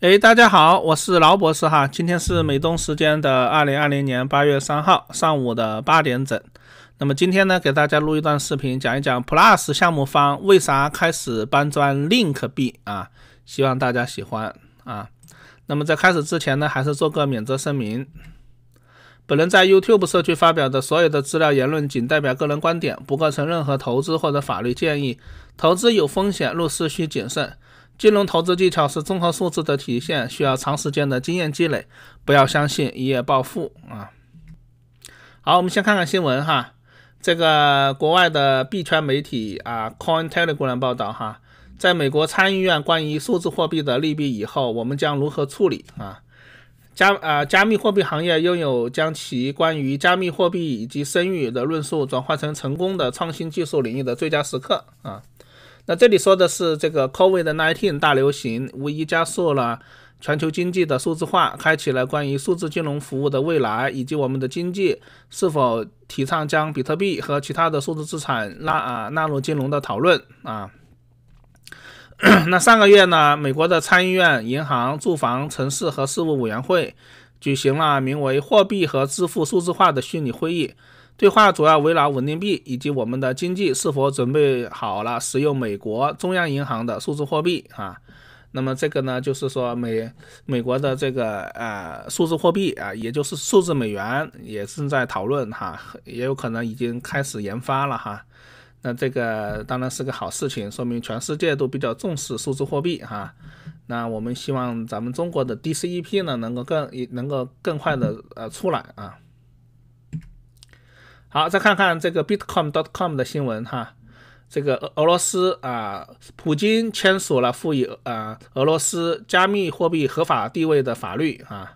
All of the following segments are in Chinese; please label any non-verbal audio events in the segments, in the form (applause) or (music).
哎，大家好，我是劳博士哈。今天是美东时间的二零二零年八月三号上午的八点整。那么今天呢，给大家录一段视频，讲一讲 Plus 项目方为啥开始搬砖 LINK 币啊？希望大家喜欢啊。那么在开始之前呢，还是做个免责声明。本人在 YouTube 社区发表的所有的资料言论，仅代表个人观点，不构成任何投资或者法律建议。投资有风险，入市需谨慎。金融投资技巧是综合素质的体现，需要长时间的经验积累。不要相信一夜暴富啊！好，我们先看看新闻哈。这个国外的币圈媒体啊 c o i n t e l e g r a m 报道哈，在美国参议院关于数字货币的利弊以后，我们将如何处理啊？加啊，加密货币行业拥有将其关于加密货币以及声誉的论述转化成成功的创新技术领域的最佳时刻啊！那这里说的是这个 COVID-19 大流行无疑加速了全球经济的数字化，开启了关于数字金融服务的未来，以及我们的经济是否提倡将比特币和其他的数字资产纳啊纳入金融的讨论啊。(coughs) 那上个月呢，美国的参议院银行、住房、城市和事务委员会举行了名为“货币和支付数字化”的虚拟会议。对话主要围绕稳定币以及我们的经济是否准备好了使用美国中央银行的数字货币啊？那么这个呢，就是说美美国的这个呃数字货币啊，也就是数字美元，也正在讨论哈，也有可能已经开始研发了哈。那这个当然是个好事情，说明全世界都比较重视数字货币哈。那我们希望咱们中国的 DCP e 呢，能够更能够更快的呃出来啊。好，再看看这个 bitcom.com 的新闻哈，这个俄俄罗斯啊，普京签署了赋予啊俄罗斯加密货币合法地位的法律啊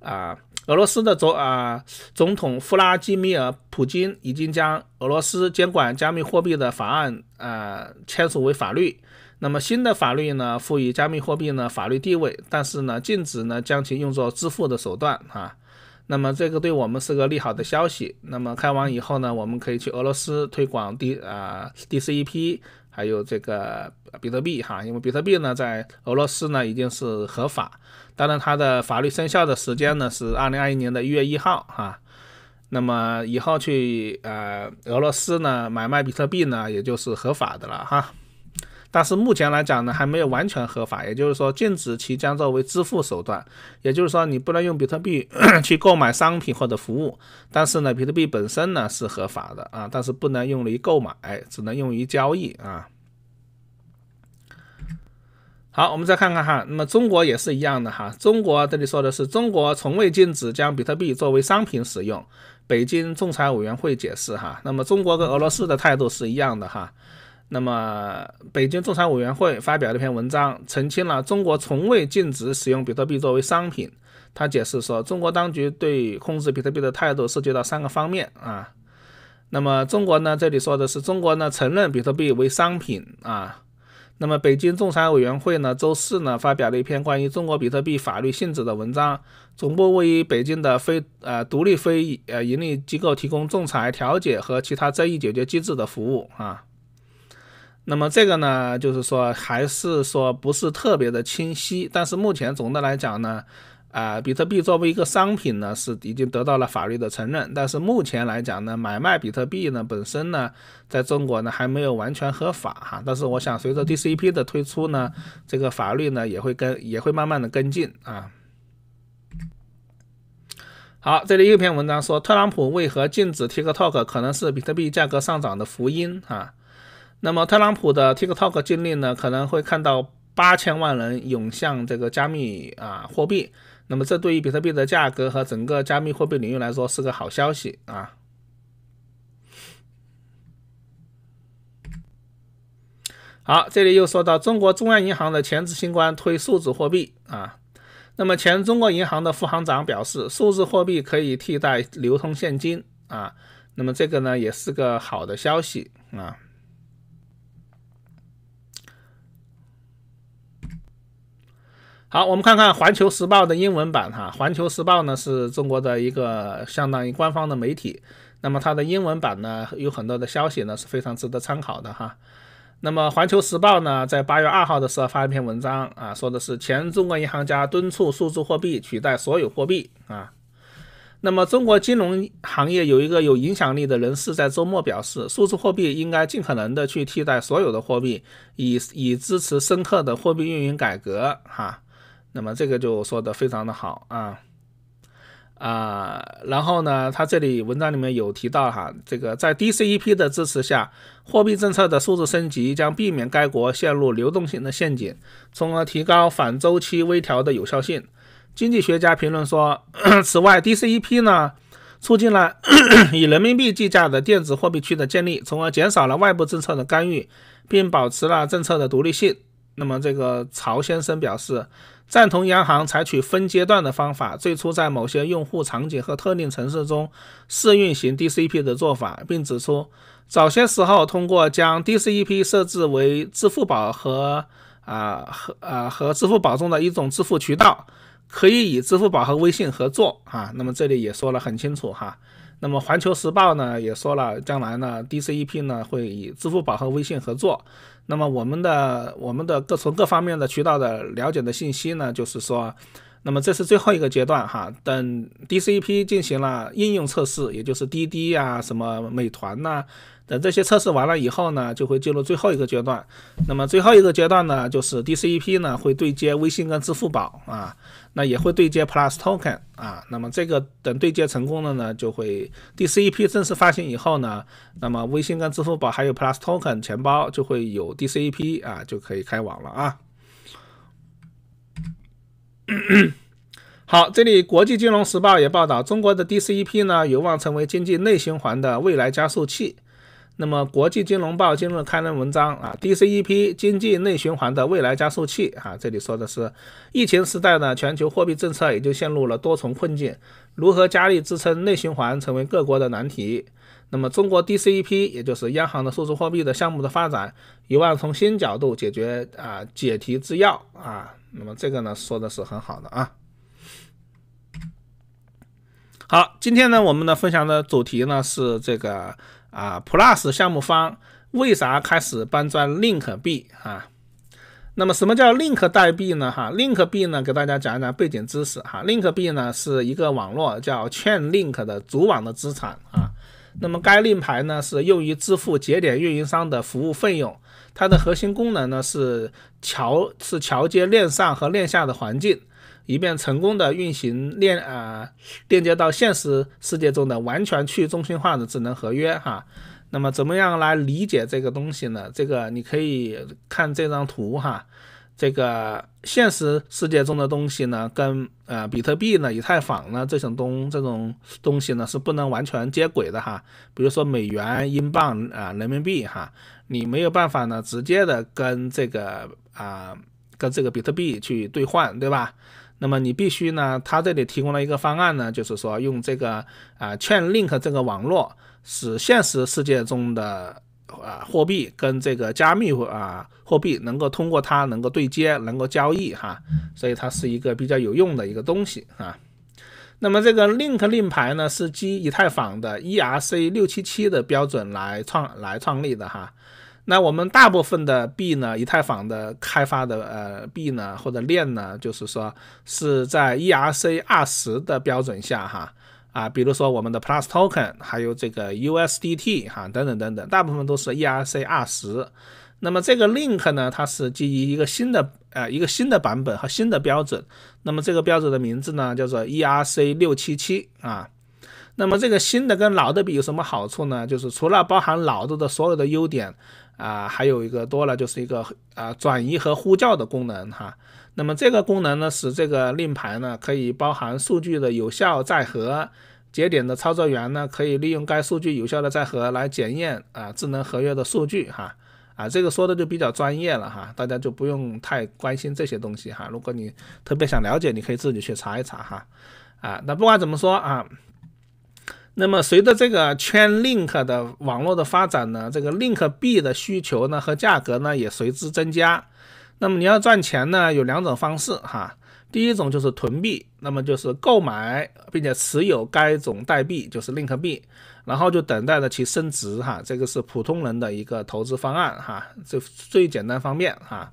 啊，俄罗斯的总啊总统弗拉基米尔·普京已经将俄罗斯监管加密货币的法案啊签署为法律。那么新的法律呢，赋予加密货币呢法律地位，但是呢禁止呢将其用作支付的手段啊。那么这个对我们是个利好的消息。那么开完以后呢，我们可以去俄罗斯推广第啊第 C E P，还有这个比特币哈，因为比特币呢在俄罗斯呢已经是合法，当然它的法律生效的时间呢是二零二一年的一月一号哈。那么以后去呃俄罗斯呢买卖比特币呢也就是合法的了哈。但是目前来讲呢，还没有完全合法，也就是说禁止其将作为支付手段，也就是说你不能用比特币 (coughs) 去购买商品或者服务。但是呢，比特币本身呢是合法的啊，但是不能用于购买，只能用于交易啊。好，我们再看看哈，那么中国也是一样的哈，中国这里说的是中国从未禁止将比特币作为商品使用，北京仲裁委员会解释哈，那么中国跟俄罗斯的态度是一样的哈。那么，北京仲裁委员会发表了一篇文章，澄清了中国从未禁止使用比特币作为商品。他解释说，中国当局对控制比特币的态度涉及到三个方面啊。那么，中国呢？这里说的是中国呢，承认比特币为商品啊。那么，北京仲裁委员会呢？周四呢，发表了一篇关于中国比特币法律性质的文章。总部位于北京的非呃独立非呃盈利机构，提供仲裁、调解和其他争议解决机制的服务啊。那么这个呢，就是说还是说不是特别的清晰，但是目前总的来讲呢，啊，比特币作为一个商品呢，是已经得到了法律的承认，但是目前来讲呢，买卖比特币呢本身呢，在中国呢还没有完全合法哈，但是我想随着 DCP 的推出呢，这个法律呢也会跟也会慢慢的跟进啊。好，这里一篇文章说，特朗普为何禁止 TikTok 可能是比特币价格上涨的福音啊。那么特朗普的 TikTok 禁令呢，可能会看到八千万人涌向这个加密啊货币。那么这对于比特币的价格和整个加密货币领域来说是个好消息啊。好，这里又说到中国中央银行的前执行官推数字货币啊。那么前中国银行的副行长表示，数字货币可以替代流通现金啊。那么这个呢也是个好的消息啊。好，我们看看《环球时报》的英文版哈，《环球时报》呢是中国的一个相当于官方的媒体，那么它的英文版呢，有很多的消息呢是非常值得参考的哈。那么《环球时报》呢，在八月二号的时候发了一篇文章啊，说的是前中国银行家敦促数字货币取代所有货币啊。那么中国金融行业有一个有影响力的人士在周末表示，数字货币应该尽可能的去替代所有的货币，以以支持深刻的货币运营改革哈。那么这个就说的非常的好啊啊，然后呢，他这里文章里面有提到哈，这个在 DCEP 的支持下，货币政策的数字升级将避免该国陷入流动性的陷阱，从而提高反周期微调的有效性。经济学家评论说，此外，DCEP 呢，促进了 (coughs) 以人民币计价的电子货币区的建立，从而减少了外部政策的干预，并保持了政策的独立性。那么，这个曹先生表示赞同央行采取分阶段的方法，最初在某些用户场景和特定城市中试运行 DCP 的做法，并指出早些时候通过将 DCP 设置为支付宝和啊和啊和支付宝中的一种支付渠道，可以以支付宝和微信合作啊。那么这里也说了很清楚哈。那么《环球时报》呢也说了，将来呢 DCP 呢会以支付宝和微信合作。那么我们的我们的各从各方面的渠道的了解的信息呢，就是说，那么这是最后一个阶段哈，等 DCEP 进行了应用测试，也就是滴滴呀，什么美团呐。等这些测试完了以后呢，就会进入最后一个阶段。那么最后一个阶段呢，就是 DCEP 呢会对接微信跟支付宝啊，那也会对接 Plus Token 啊。那么这个等对接成功了呢，就会 DCEP 正式发行以后呢，那么微信跟支付宝还有 Plus Token 钱包就会有 DCEP 啊，就可以开网了啊。(coughs) 好，这里国际金融时报也报道，中国的 DCEP 呢有望成为经济内循环的未来加速器。那么，《国际金融报》今日刊登文章啊，DCEP 经济内循环的未来加速器啊，这里说的是疫情时代呢，全球货币政策也就陷入了多重困境，如何加力支撑内循环成为各国的难题。那么，中国 DCEP 也就是央行的数字货币的项目的发展，有望从新角度解决啊解题之要啊。那么，这个呢说的是很好的啊。好，今天呢，我们的分享的主题呢是这个。啊，Plus 项目方为啥开始搬砖 Link 币啊？那么什么叫 Link 代币呢？哈，Link 币呢，给大家讲一讲背景知识哈。Link 币呢是一个网络叫 Chainlink 的主网的资产啊。那么该令牌呢是用于支付节点运营商的服务费用，它的核心功能呢是桥是桥接链上和链下的环境。以便成功的运行链啊，链接到现实世界中的完全去中心化的智能合约哈。那么怎么样来理解这个东西呢？这个你可以看这张图哈。这个现实世界中的东西呢，跟啊比特币呢、以太坊呢这种东这种东西呢是不能完全接轨的哈。比如说美元、英镑啊、人民币哈，你没有办法呢直接的跟这个啊跟这个比特币去兑换，对吧？那么你必须呢？它这里提供了一个方案呢，就是说用这个啊券 h l i n k 这个网络，使现实世界中的啊货币跟这个加密啊货币能够通过它能够对接，能够交易哈。所以它是一个比较有用的一个东西啊。那么这个 Link 令牌呢，是基于以太坊的 ERC 六七七的标准来创来创立的哈。那我们大部分的币呢，以太坊的开发的呃币呢，或者链呢，就是说是在 ERC 二十的标准下哈啊，比如说我们的 Plus Token，还有这个 USDT 哈等等等等，大部分都是 ERC 二十。那么这个 LINK 呢，它是基于一个新的呃一个新的版本和新的标准。那么这个标准的名字呢叫做 ERC 六七七啊。那么这个新的跟老的比有什么好处呢？就是除了包含老的的所有的优点。啊，还有一个多了，就是一个啊转移和呼叫的功能哈。那么这个功能呢，使这个令牌呢可以包含数据的有效载荷，节点的操作员呢可以利用该数据有效的载荷来检验啊智能合约的数据哈。啊，这个说的就比较专业了哈，大家就不用太关心这些东西哈。如果你特别想了解，你可以自己去查一查哈。啊，那不管怎么说啊。那么随着这个圈 l i n k 的网络的发展呢，这个 Link 币的需求呢和价格呢也随之增加。那么你要赚钱呢有两种方式哈，第一种就是囤币，那么就是购买并且持有该种代币就是 Link 币，然后就等待着其升值哈，这个是普通人的一个投资方案哈，就最简单方便哈。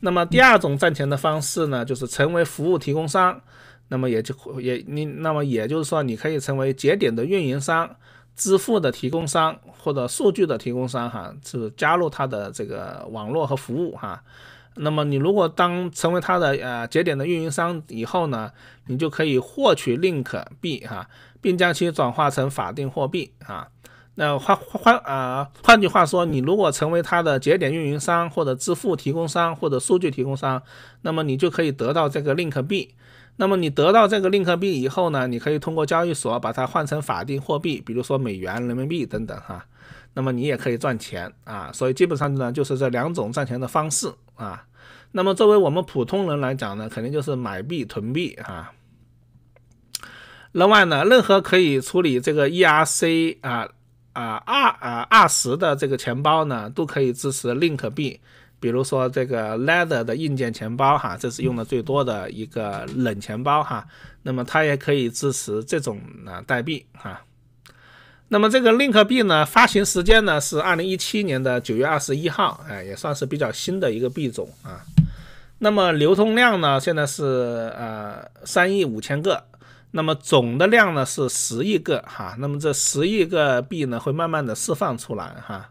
那么第二种赚钱的方式呢，就是成为服务提供商。那么也就也你那么也就是说，你可以成为节点的运营商、支付的提供商或者数据的提供商，哈，是加入它的这个网络和服务，哈。那么你如果当成为它的呃节点的运营商以后呢，你就可以获取 LINK 币，哈，并将其转化成法定货币，啊。那换换呃，换句话说，你如果成为它的节点运营商或者支付提供商或者数据提供商，那么你就可以得到这个 LINK 币。那么你得到这个 link 币以后呢，你可以通过交易所把它换成法定货币，比如说美元、人民币等等哈。那么你也可以赚钱啊，所以基本上呢就是这两种赚钱的方式啊。那么作为我们普通人来讲呢，肯定就是买币囤币啊。另外呢，任何可以处理这个 ERC 啊啊二啊二十的这个钱包呢，都可以支持 Link 币。比如说这个 l e a t h e r 的硬件钱包哈，这是用的最多的一个冷钱包哈。那么它也可以支持这种啊代币哈。那么这个 LinkB 呢，发行时间呢是二零一七年的九月二十一号，哎，也算是比较新的一个币种啊。那么流通量呢，现在是呃三亿五千个，那么总的量呢是十亿个哈。那么这十亿个币呢，会慢慢的释放出来哈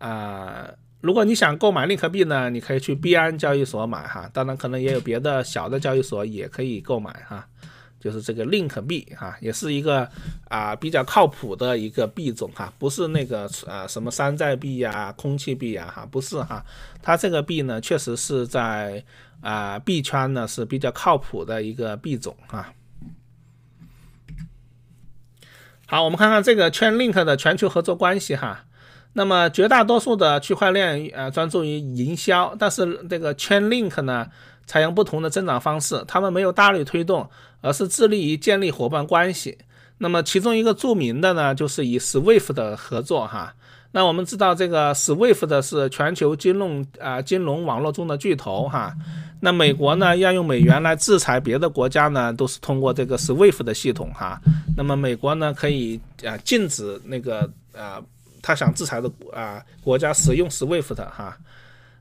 啊。如果你想购买 Link 币呢，你可以去币安交易所买哈，当然可能也有别的小的交易所也可以购买哈。就是这个 Link 币哈，也是一个啊比较靠谱的一个币种哈，不是那个呃什么山寨币呀、空气币呀哈，不是哈。它这个币呢，确实是在啊币圈呢是比较靠谱的一个币种哈。好，我们看看这个圈 l i n k 的全球合作关系哈。那么绝大多数的区块链呃专注于营销，但是这个 Chainlink 呢，采用不同的增长方式，他们没有大力推动，而是致力于建立伙伴关系。那么其中一个著名的呢，就是以 SWIFT 的合作哈。那我们知道这个 SWIFT 的是全球金融啊金融网络中的巨头哈。那美国呢要用美元来制裁别的国家呢，都是通过这个 SWIFT 的系统哈。那么美国呢可以啊禁止那个啊。他想制裁的啊国家使用 SWIFT 哈，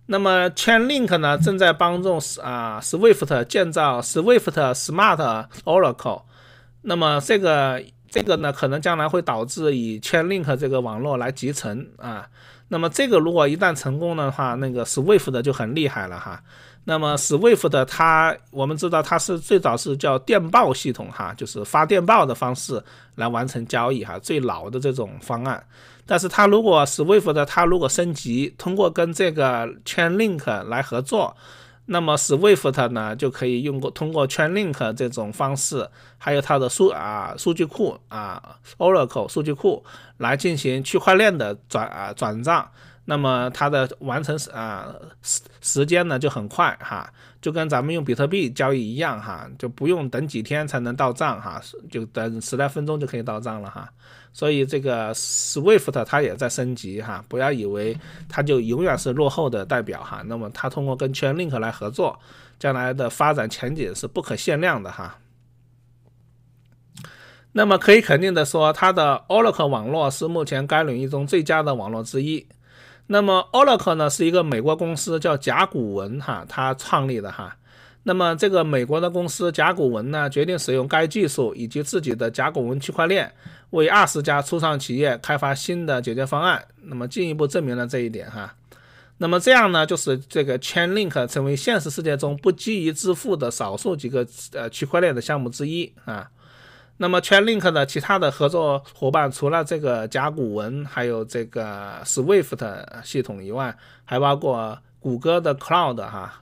那么 Chainlink 呢正在帮助啊 SWIFT 建造 SWIFT Smart Oracle，那么这个这个呢可能将来会导致以 Chainlink 这个网络来集成啊，那么这个如果一旦成功的话，那个 SWIFT 的就很厉害了哈。那么 SWIFT 的它，我们知道它是最早是叫电报系统哈，就是发电报的方式来完成交易哈，最老的这种方案。但是它如果 SWIFT 的它如果升级，通过跟这个 Chainlink 来合作，那么 SWIFT 呢就可以用过通过 Chainlink 这种方式，还有它的数啊数据库啊 Oracle 数据库来进行区块链的转啊转账。那么它的完成啊时时间呢就很快哈，就跟咱们用比特币交易一样哈，就不用等几天才能到账哈，就等十来分钟就可以到账了哈。所以这个 SWIFT 它也在升级哈，不要以为它就永远是落后的代表哈。那么它通过跟 Chainlink 来合作，将来的发展前景是不可限量的哈。那么可以肯定的说，它的 Oracle 网络是目前该领域中最佳的网络之一。那么 Oracle 呢是一个美国公司，叫甲骨文哈，它创立的哈。那么这个美国的公司甲骨文呢，决定使用该技术以及自己的甲骨文区块链，为二十家初创企业开发新的解决方案。那么进一步证明了这一点哈。那么这样呢，就是这个 Chainlink 成为现实世界中不基于支付的少数几个呃区块链的项目之一啊。那么，Chainlink 的其他的合作伙伴除了这个甲骨文，还有这个 Swift 系统以外，还包括谷歌的 Cloud 哈，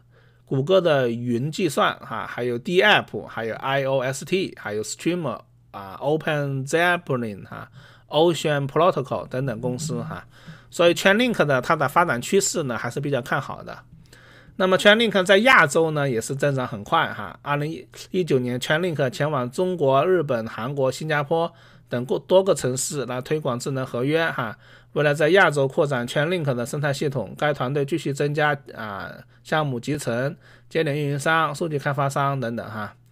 谷歌的云计算哈，还有 DApp，还有 IOST，还有 Streamer 啊，OpenZeppelin 哈，Ocean Protocol 等等公司哈。所以，Chainlink 的它的发展趋势呢，还是比较看好的。那么圈 i n l i n k 在亚洲呢也是增长很快哈。二零一九年圈 i n l i n k 前往中国、日本、韩国、新加坡等过多个城市来推广智能合约哈。为了在亚洲扩展圈 i n l i n k 的生态系统，该团队继续增加啊项目集成、节点运营商、数据开发商等等哈。(coughs)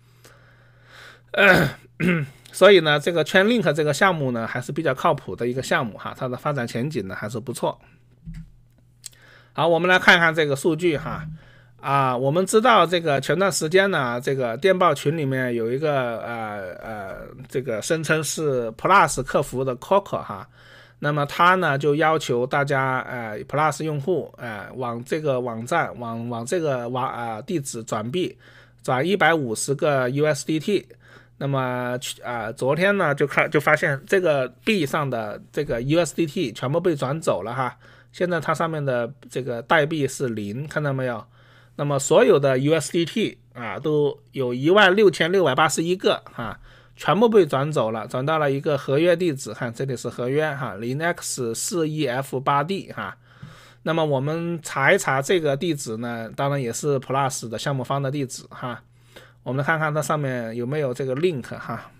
所以呢，这个圈 i n l i n k 这个项目呢还是比较靠谱的一个项目哈，它的发展前景呢还是不错。好，我们来看一看这个数据哈。啊，我们知道这个前段时间呢，这个电报群里面有一个呃呃，这个声称是 Plus 客服的 Coco 哈。那么他呢就要求大家，呃 p l u s 用户哎，往这个网站，往往这个网啊地址转币，转一百五十个 USDT。那么去啊，昨天呢就看就发现这个币上的这个 USDT 全部被转走了哈。现在它上面的这个代币是零，看到没有？那么所有的 USDT 啊，都有一万六千六百八十一个哈，全部被转走了，转到了一个合约地址。看这里是合约哈，0x41f8d 哈。那么我们查一查这个地址呢？当然也是 Plus 的项目方的地址哈。我们看看它上面有没有这个 Link 哈。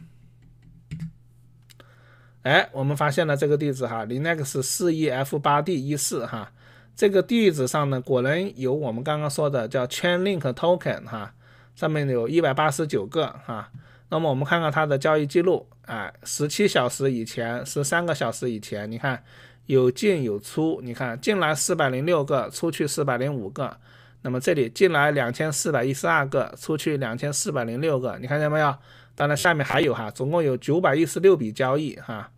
哎，我们发现了这个地址哈 l i n u x 4 e f 8 d 1 4哈，这个地址上呢，果然有我们刚刚说的叫 Chainlink Token 哈，上面有189个哈。那么我们看看它的交易记录，哎，17小时以前，13个小时以前，你看有进有出，你看进来406个，出去405个。那么这里进来2412个，出去2406个，你看见没有？当然下面还有哈，总共有916笔交易哈。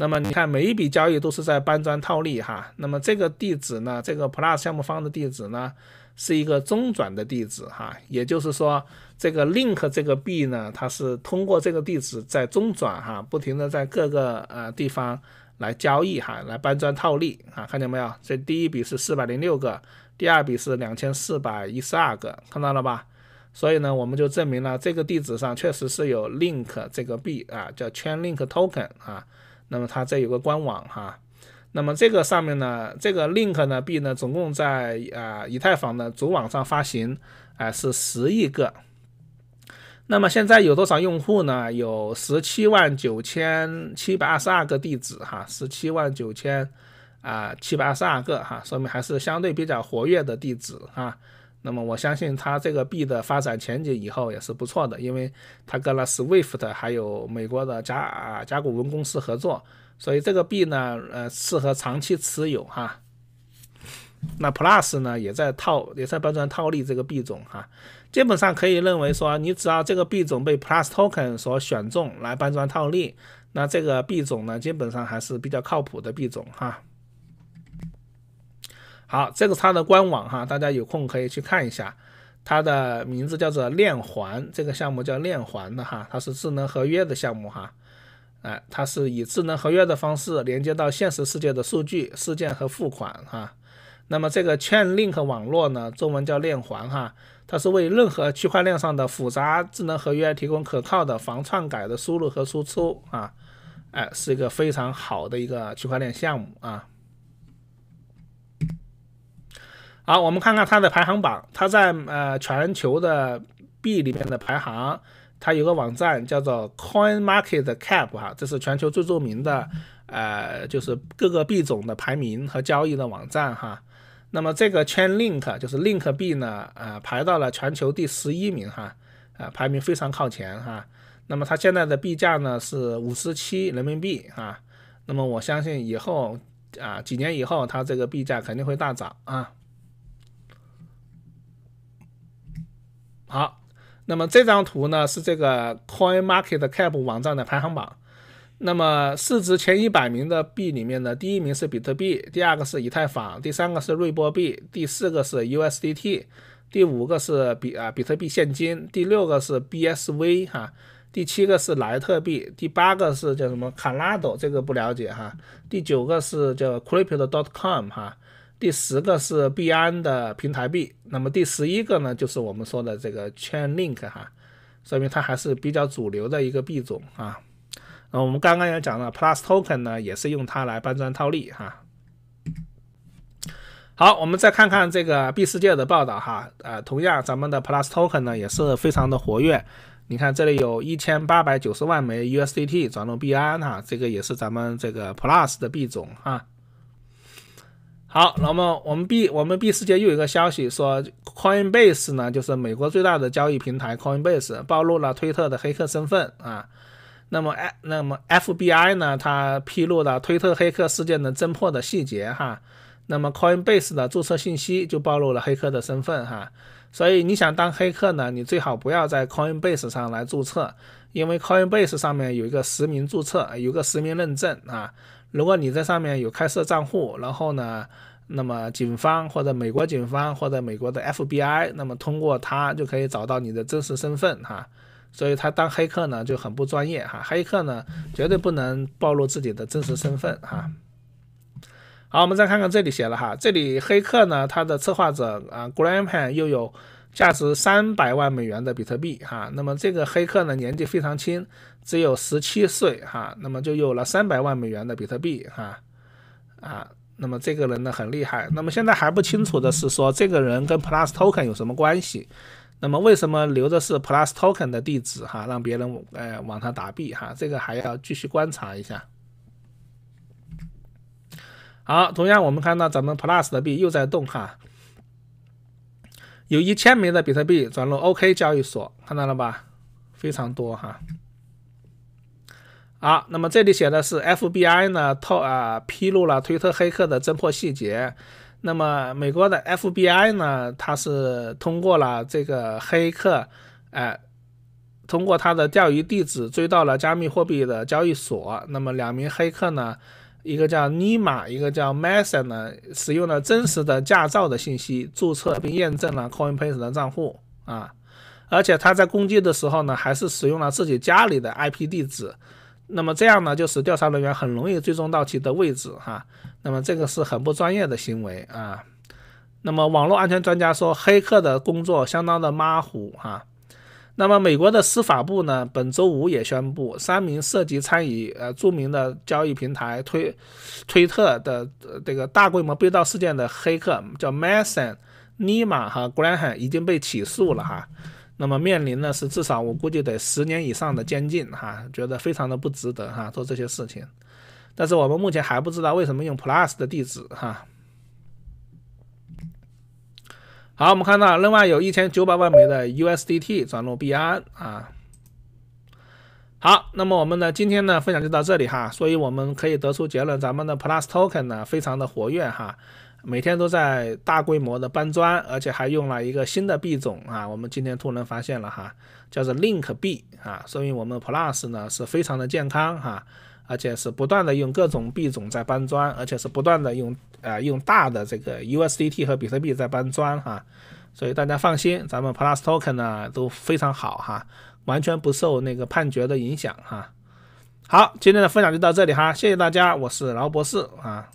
那么你看，每一笔交易都是在搬砖套利哈。那么这个地址呢，这个 Plus 项目方的地址呢，是一个中转的地址哈。也就是说，这个 Link 这个币呢，它是通过这个地址在中转哈，不停的在各个呃地方来交易哈，来搬砖套利啊。看见没有？这第一笔是四百零六个，第二笔是两千四百一十二个，看到了吧？所以呢，我们就证明了这个地址上确实是有 Link 这个币啊，叫 Chain Link Token 啊。那么它这有个官网哈，那么这个上面呢，这个 LINK 呢币呢，总共在啊以太坊的主网上发行，哎是十亿个。那么现在有多少用户呢？有十七万九千七百二十二个地址哈，十七万九千啊七百二十二个哈，说明还是相对比较活跃的地址哈。那么我相信它这个币的发展前景以后也是不错的，因为它跟了 SWIFT 还有美国的甲甲骨文公司合作，所以这个币呢，呃，适合长期持有哈。那 Plus 呢也在套也在搬砖套利这个币种哈，基本上可以认为说，你只要这个币种被 Plus Token 所选中来搬砖套利，那这个币种呢基本上还是比较靠谱的币种哈。好，这个它的官网哈，大家有空可以去看一下。它的名字叫做链环，这个项目叫链环的哈，它是智能合约的项目哈。哎，它是以智能合约的方式连接到现实世界的数据、事件和付款哈。那么这个 Chainlink 网络呢，中文叫链环哈，它是为任何区块链上的复杂智能合约提供可靠的防篡改的输入和输出啊。哎，是一个非常好的一个区块链项目啊。好，我们看看它的排行榜，它在呃全球的币里面的排行，它有个网站叫做 Coin Market Cap 哈，这是全球最著名的呃就是各个币种的排名和交易的网站哈。那么这个 Chainlink 就是 Link 币呢，呃排到了全球第十一名哈，呃排名非常靠前哈。那么它现在的币价呢是五十七人民币啊。那么我相信以后啊几年以后，它这个币价肯定会大涨啊。好，那么这张图呢是这个 Coin Market Cap 网站的排行榜。那么市值前一百名的币里面呢，第一名是比特币，第二个是以太坊，第三个是瑞波币，第四个是 USDT，第五个是比啊比特币现金，第六个是 BSV 哈，第七个是莱特币，第八个是叫什么卡 a r a o 这个不了解哈，第九个是叫 Crypto.com 哈。第十个是币安的平台币，那么第十一个呢，就是我们说的这个 Chainlink 哈，说明它还是比较主流的一个币种啊。那我们刚刚也讲了 Plus Token 呢，也是用它来搬砖套利哈。好，我们再看看这个币世界的报道哈，呃，同样咱们的 Plus Token 呢也是非常的活跃，你看这里有1890万枚 USDT 转入币安哈，这个也是咱们这个 Plus 的币种哈。好，那么我们 B 我们 B 世界又有一个消息说，Coinbase 呢，就是美国最大的交易平台 Coinbase 暴露了推特的黑客身份啊。那么那么 FBI 呢，它披露了推特黑客事件的侦破的细节哈。那么 Coinbase 的注册信息就暴露了黑客的身份哈。所以你想当黑客呢，你最好不要在 Coinbase 上来注册，因为 Coinbase 上面有一个实名注册，有个实名认证啊。如果你在上面有开设账户，然后呢，那么警方或者美国警方或者美国的 FBI，那么通过它就可以找到你的真实身份哈，所以他当黑客呢就很不专业哈，黑客呢绝对不能暴露自己的真实身份哈。好，我们再看看这里写了哈，这里黑客呢他的策划者啊 Grandpa 又有。价值三百万美元的比特币哈，那么这个黑客呢年纪非常轻，只有十七岁哈，那么就有了三百万美元的比特币哈，啊，那么这个人呢很厉害，那么现在还不清楚的是说这个人跟 Plus Token 有什么关系，那么为什么留的是 Plus Token 的地址哈，让别人呃往他打币哈，这个还要继续观察一下。好，同样我们看到咱们 Plus 的币又在动哈。有一千枚的比特币转入 OK 交易所，看到了吧？非常多哈。好，那么这里写的是 FBI 呢，透啊披露了推特黑客的侦破细节。那么美国的 FBI 呢，它是通过了这个黑客，哎，通过他的钓鱼地址追到了加密货币的交易所。那么两名黑客呢？一个叫尼玛，一个叫 Mason 呢，使用了真实的驾照的信息注册并验证了 Coinbase 的账户啊，而且他在攻击的时候呢，还是使用了自己家里的 IP 地址，那么这样呢，就使调查人员很容易追踪到其的位置哈，那么这个是很不专业的行为啊，那么网络安全专家说，黑客的工作相当的马虎啊。那么美国的司法部呢，本周五也宣布，三名涉及参与呃著名的交易平台推推特的这个大规模被盗事件的黑客，叫 Mason、Nima 和 g r a n h a n 已经被起诉了哈，那么面临的是至少我估计得十年以上的监禁哈，觉得非常的不值得哈做这些事情，但是我们目前还不知道为什么用 Plus 的地址哈。好，我们看到另外有一千九百万枚的 USDT 转入币安啊。好，那么我们呢，今天呢分享就到这里哈。所以我们可以得出结论，咱们的 Plus Token 呢非常的活跃哈，每天都在大规模的搬砖，而且还用了一个新的币种啊，我们今天突然发现了哈，叫做 Link 币啊，说明我们 Plus 呢是非常的健康哈。而且是不断的用各种币种在搬砖，而且是不断的用，呃，用大的这个 USDT 和比特币在搬砖哈，所以大家放心，咱们 Plus Token 呢都非常好哈，完全不受那个判决的影响哈。好，今天的分享就到这里哈，谢谢大家，我是劳博士啊。